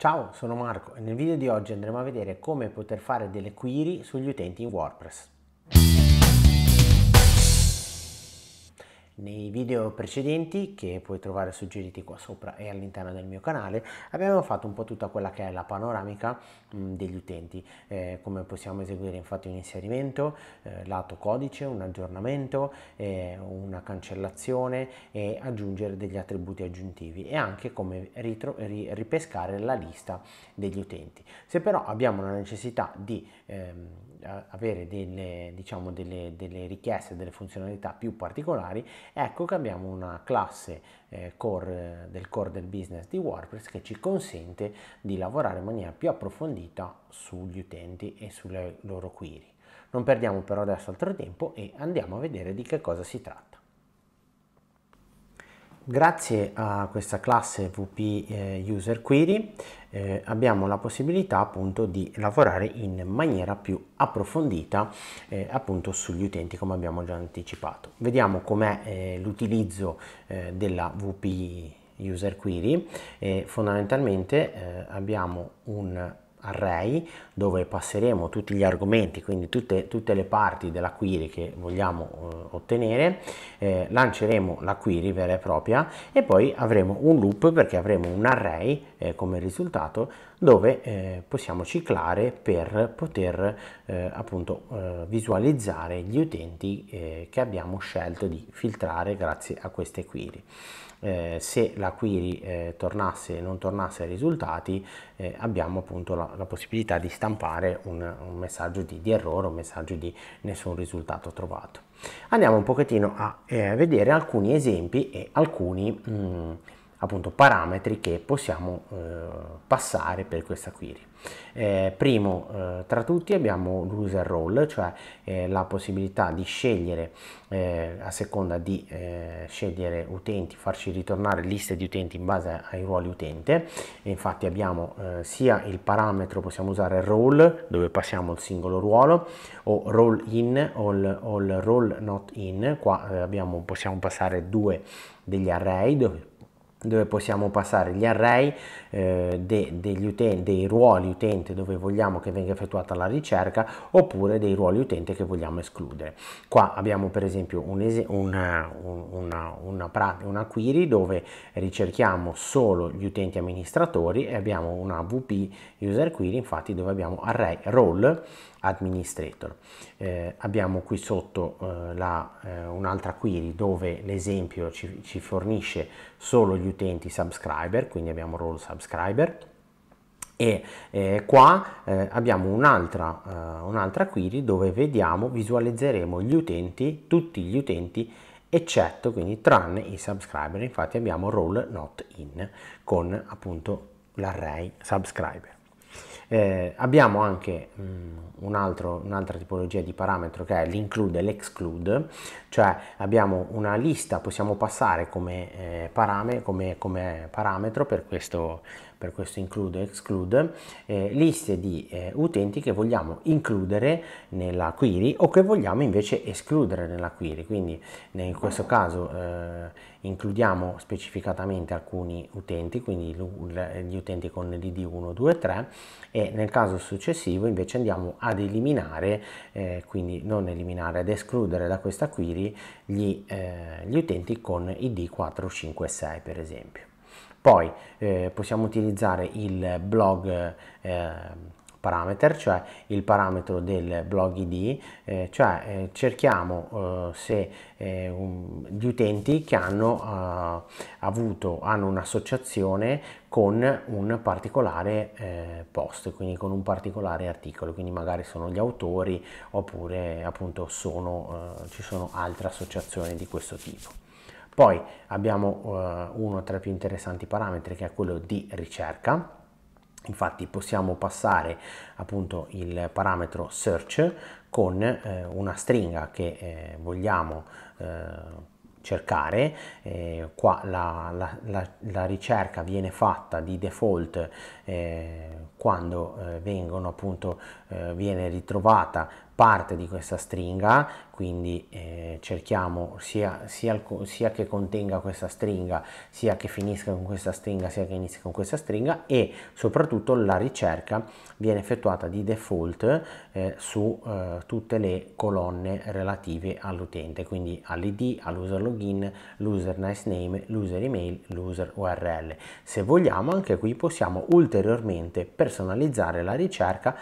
Ciao, sono Marco e nel video di oggi andremo a vedere come poter fare delle query sugli utenti in WordPress. Nei video precedenti, che puoi trovare suggeriti qua sopra e all'interno del mio canale, abbiamo fatto un po' tutta quella che è la panoramica mh, mm, degli utenti, eh, come possiamo eseguire infatti un inserimento, eh, lato codice, un aggiornamento, eh, una cancellazione e aggiungere degli attributi aggiuntivi e anche come ri ripescare la lista degli utenti. Se però abbiamo la necessità di ehm, avere delle, diciamo, delle, delle richieste, delle funzionalità più particolari, ecco che abbiamo una classe eh, core, eh, del core del business di WordPress che ci consente di lavorare in maniera più approfondita sugli utenti e sulle loro query. Non perdiamo però adesso altro tempo e andiamo a vedere di che cosa si tratta. Grazie a questa classe VP eh, User Query eh, abbiamo la possibilità appunto di lavorare in maniera più approfondita eh, appunto sugli utenti come abbiamo già anticipato. Vediamo com'è eh, l'utilizzo eh, della VP User Query e eh, fondamentalmente abbiamo un array dove passeremo tutti gli argomenti, quindi tutte, tutte le parti della query che vogliamo eh, ottenere, eh, lanceremo la query vera e propria e poi avremo un loop perché avremo un array eh, come risultato dove eh, possiamo ciclare per poter eh, appunto eh, visualizzare gli utenti che abbiamo scelto di filtrare grazie a queste query eh, se la query eh, tornasse non tornasse ai risultati eh, abbiamo appunto la, la, possibilità di stampare un, un messaggio di, di, errore, un messaggio di nessun risultato trovato. Andiamo un pochettino a eh, vedere alcuni esempi e alcuni mh, mm, appunto parametri che possiamo eh, passare per questa query. Eh, primo eh, tra tutti abbiamo l'user role, cioè eh, la possibilità di scegliere eh, a seconda di eh, scegliere utenti, farci ritornare liste di utenti in base ai ruoli utente. E infatti abbiamo sia il parametro, possiamo usare role dove passiamo il singolo ruolo o role in o il, role not in, qua abbiamo, possiamo passare due degli array dove dove possiamo passare gli array eh, de, degli utenti, dei ruoli utente dove vogliamo che venga effettuata la ricerca oppure dei ruoli utente che vogliamo escludere. Qua abbiamo per esempio un es una, una, una, una, query dove ricerchiamo solo gli utenti amministratori e abbiamo una VP user query infatti dove abbiamo array role Administrator. Eh, abbiamo qui sotto eh, eh, un'altra query dove l'esempio ci, ci fornisce solo gli utenti subscriber, quindi abbiamo role subscriber e eh, qua eh, abbiamo un'altra uh, un'altra query dove vediamo visualizzeremo gli utenti tutti gli utenti eccetto quindi tranne i subscriber infatti abbiamo role not in con appunto l'array subscriber eh, abbiamo anche mh, mm, un altro, un'altra tipologia di parametro che è l'include e l'exclude, cioè abbiamo una lista, possiamo passare come, eh, parame, come, come parametro per questo, per questo include exclude, eh, liste di eh, utenti che vogliamo includere nella query o che vogliamo invece escludere nella query, quindi in questo caso eh, includiamo specificatamente alcuni utenti, quindi gli utenti con l'id 1, 2, 3 e nel caso successivo invece andiamo ad eliminare, eh, quindi non eliminare, ad escludere da questa query giri gli, eh, gli utenti con ID 456 per esempio. Poi eh, possiamo utilizzare il blog eh, parameter, cioè il parametro del blog ID, eh, cioè eh, cerchiamo eh, se eh, un, gli utenti che hanno eh, avuto, hanno un'associazione con un particolare eh, post, quindi con un particolare articolo, quindi magari sono gli autori oppure appunto sono, ci sono altre associazioni di questo tipo. Poi abbiamo uno tra i più interessanti parametri che è quello di ricerca, Infatti possiamo passare appunto il parametro search con eh, una stringa che eh, vogliamo eh, cercare, eh, qua la, la, la, la, ricerca viene fatta di default eh, quando eh, vengono appunto viene ritrovata parte di questa stringa, quindi eh, cerchiamo sia, sia, sia, che contenga questa stringa, sia che finisca con questa stringa, sia che inizi con questa stringa e soprattutto la ricerca viene effettuata di default eh, su eh, tutte le colonne relative all'utente, quindi all'id, all'user login, l'user nice name, l'user email, l'user url. Se vogliamo anche qui possiamo ulteriormente personalizzare la ricerca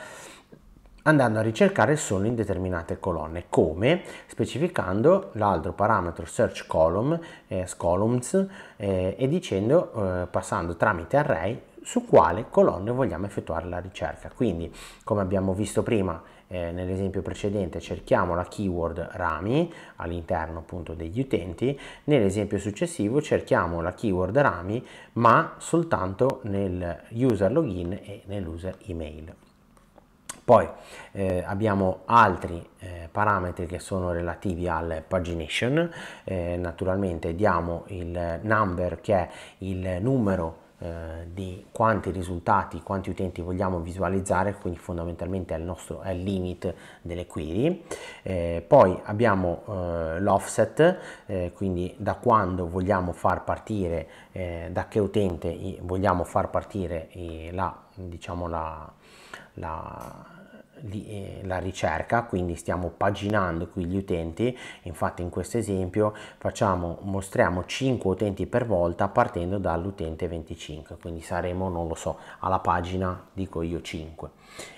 andando a ricercare solo in determinate colonne, come specificando l'altro parametro search column, eh, columns eh, e dicendo, eh, passando tramite array, su quale colonne vogliamo effettuare la ricerca. Quindi, come abbiamo visto prima eh, nell'esempio precedente, cerchiamo la keyword rami all'interno appunto degli utenti, nell'esempio successivo cerchiamo la keyword rami ma soltanto nel user login e nell'user email. Poi eh, abbiamo altri eh, parametri che sono relativi al pagination, eh, naturalmente diamo il number che è il numero eh, di quanti risultati, quanti utenti vogliamo visualizzare, quindi fondamentalmente è il, nostro, è il limit delle query. Eh, poi abbiamo eh, l'offset, eh, quindi da quando vogliamo far partire, eh, da che utente vogliamo far partire la, diciamo la, la eh, la ricerca quindi stiamo paginando qui gli utenti infatti in questo esempio facciamo mostriamo 5 utenti per volta partendo dall'utente 25 quindi saremo non lo so alla pagina dico io 5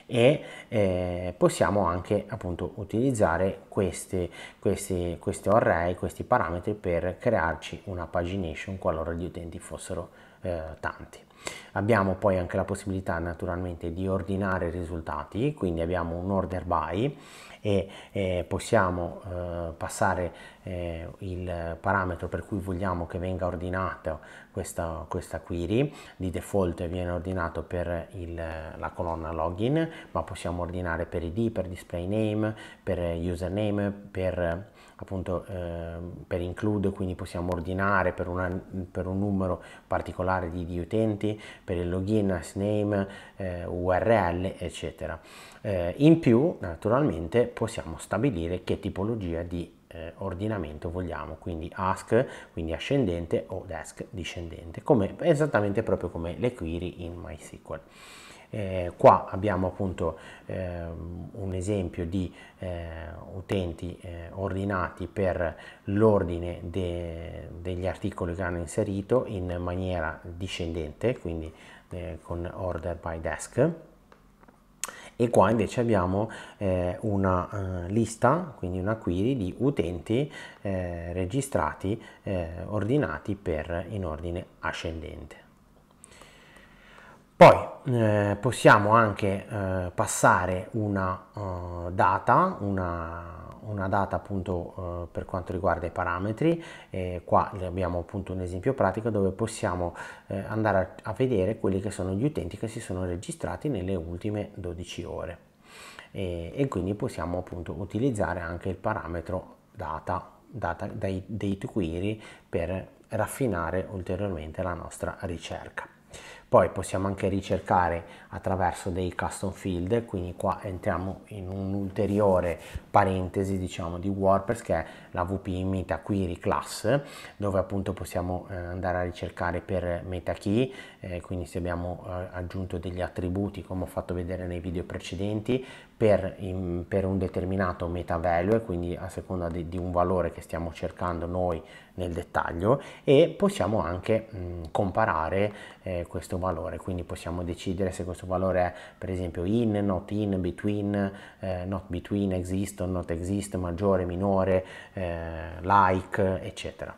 e eh, possiamo anche appunto utilizzare queste, queste, questi array questi parametri per crearci una pagination qualora gli utenti fossero eh, tanti Abbiamo poi anche la possibilità naturalmente di ordinare i risultati, quindi abbiamo un order by e eh, possiamo eh, passare eh, il parametro per cui vogliamo che venga ordinata questa, questa query. Di default viene ordinato per il, la colonna login, ma possiamo ordinare per id, per display name, per username, per appunto eh, per include quindi possiamo ordinare per, una, per un numero particolare di, di, utenti per il login, name, eh, url eccetera eh, in più naturalmente possiamo stabilire che tipologia di eh, ordinamento vogliamo quindi ask quindi ascendente o desk discendente come, esattamente proprio come le query in MySQL eh, qua abbiamo appunto eh, un esempio di eh, utenti eh, ordinati per l'ordine de degli articoli che hanno inserito in maniera discendente, quindi eh, con order by desk e qua invece abbiamo eh, una eh, lista, quindi una query di utenti eh, registrati, eh, ordinati per in ordine ascendente. Poi eh, possiamo anche eh, passare una uh, data, una, una, data appunto uh, per quanto riguarda i parametri, eh, qua abbiamo appunto un esempio pratico dove possiamo eh, andare a, a vedere quelli che sono gli utenti che si sono registrati nelle ultime 12 ore e, e quindi possiamo appunto utilizzare anche il parametro data, data dei, dei query per raffinare ulteriormente la nostra ricerca. Poi possiamo anche ricercare attraverso dei custom field, quindi qua entriamo in un'ulteriore parentesi diciamo di WordPress che è la WP Meta Query Class, dove appunto possiamo eh, andare a ricercare per meta key, eh, quindi se abbiamo eh, aggiunto degli attributi come ho fatto vedere nei video precedenti per, in, per un determinato meta value, quindi a seconda di, di un valore che stiamo cercando noi nel dettaglio e possiamo anche mh, mm, comparare eh, questo valore, quindi possiamo decidere se questo valore è per esempio in, not in, between, eh, not between, exist or not exist, maggiore, minore, eh, like, eccetera.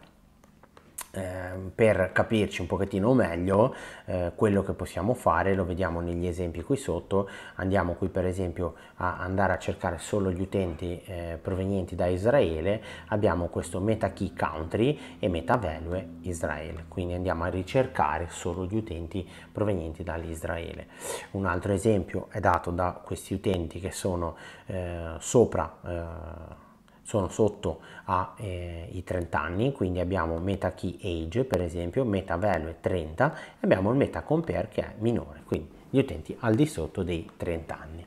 Ehm, per capirci un pochettino meglio eh, quello che possiamo fare lo vediamo negli esempi qui sotto andiamo qui per esempio a andare a cercare solo gli utenti eh, provenienti da Israele abbiamo questo meta key country e meta value israel quindi andiamo a ricercare solo gli utenti provenienti dall'Israele un altro esempio è dato da questi utenti che sono eh, sopra eh, sono sotto ai eh, 30 anni, quindi abbiamo meta key age per esempio, meta value 30 e abbiamo il meta compare che è minore, quindi gli utenti al di sotto dei 30 anni.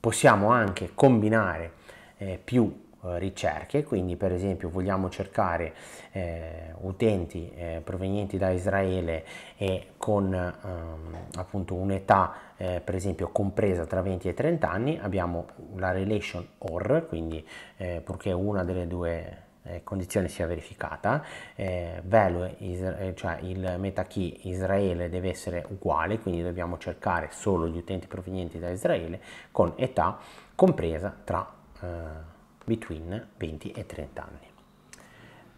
Possiamo anche combinare eh, più eh, ricerche, quindi per esempio vogliamo cercare eh, utenti eh, provenienti da Israele e con ehm, appunto un'età eh, per esempio compresa tra 20 e 30 anni, abbiamo la relation or, quindi eh, purché una delle due eh, condizioni sia verificata, eh, value, is, cioè il meta key Israele deve essere uguale, quindi dobbiamo cercare solo gli utenti provenienti da Israele con età compresa tra eh, between 20 e 30 anni.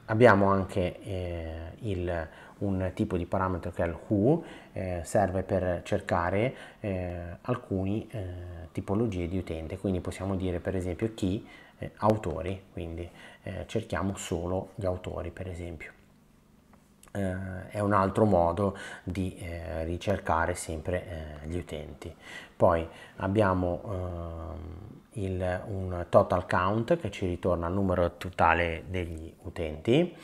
Abbiamo anche eh, il, un tipo di parametro che è il who, eh, serve per cercare eh, alcune eh, tipologie di utente, quindi possiamo dire per esempio chi, eh, autori, quindi eh, cerchiamo solo gli autori per esempio. è un altro modo di ricercare sempre gli utenti. Poi abbiamo ehm, il, un total count che ci ritorna il numero totale degli utenti.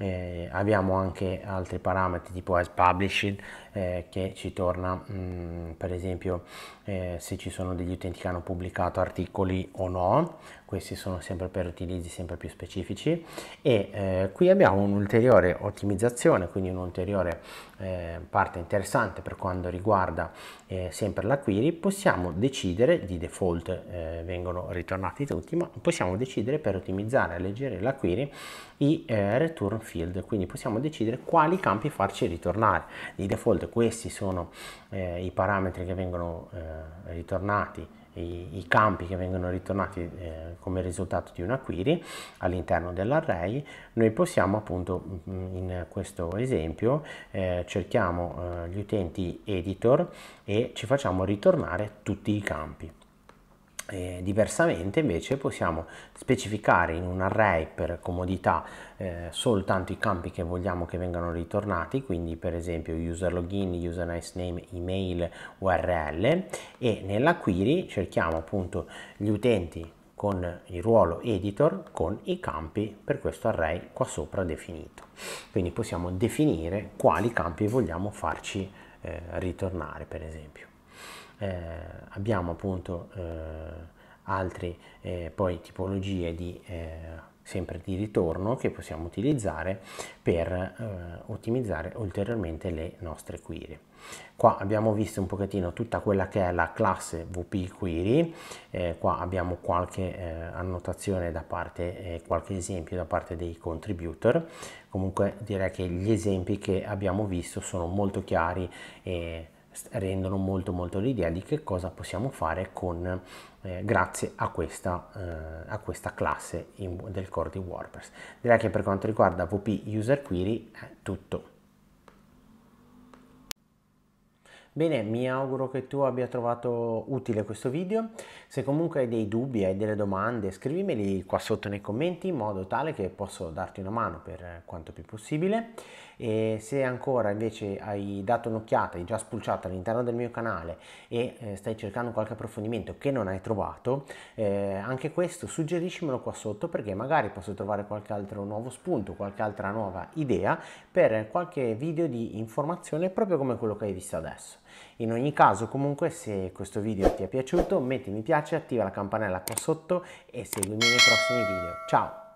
Eh, abbiamo anche altri parametri tipo as published eh, che ci torna mh, mm, per esempio eh, se ci sono degli utenti che hanno pubblicato articoli o no questi sono sempre per utilizzi sempre più specifici e eh, qui abbiamo un'ulteriore ottimizzazione quindi un'ulteriore eh, parte interessante per quanto riguarda eh, sempre la query possiamo decidere di default vengono ritornati tutti, ma possiamo decidere per ottimizzare e alleggerire la query i eh, return field, quindi possiamo decidere quali campi farci ritornare. Di default questi sono eh, i parametri che vengono eh, ritornati i, campi che vengono ritornati eh, come risultato di una query all'interno dell'array, noi possiamo appunto mm, in questo esempio eh, cerchiamo eh, gli utenti editor e ci facciamo ritornare tutti i campi. Eh, diversamente invece possiamo specificare in un array per comodità eh, soltanto i campi che vogliamo che vengano ritornati quindi per esempio user login, user nice name, email, url e nella query cerchiamo appunto gli utenti con il ruolo editor con i campi per questo array qua sopra definito quindi possiamo definire quali campi vogliamo farci eh, ritornare per esempio eh, abbiamo appunto eh, altre eh, poi tipologie di sempre di ritorno che possiamo utilizzare per eh, ottimizzare ulteriormente le nostre query. Qua abbiamo visto un pochettino tutta quella che è la classe VP Query, eh, qua abbiamo qualche eh, annotazione da parte, qualche esempio da parte dei contributor, comunque direi che gli esempi che abbiamo visto sono molto chiari e rendono molto molto l'idea di che cosa possiamo fare con, eh, grazie a questa, eh, a questa classe in, del core di WordPress. Direi che per quanto riguarda VP User Query è tutto. Bene, mi auguro che tu abbia trovato utile questo video. Se comunque hai dei dubbi, hai delle domande, scrivimeli qua sotto nei commenti in modo tale che posso darti una mano per eh, quanto più possibile e se ancora invece hai dato un'occhiata, hai già spulciato all'interno del mio canale e eh, stai cercando qualche approfondimento che non hai trovato, eh, anche questo suggeriscimelo qua sotto perché magari posso trovare qualche altro nuovo spunto, qualche altra nuova idea per qualche video di informazione proprio come quello che hai visto adesso. In ogni caso comunque se questo video ti è piaciuto metti mi piace, attiva la campanella qua sotto e seguimi nei prossimi video. Ciao!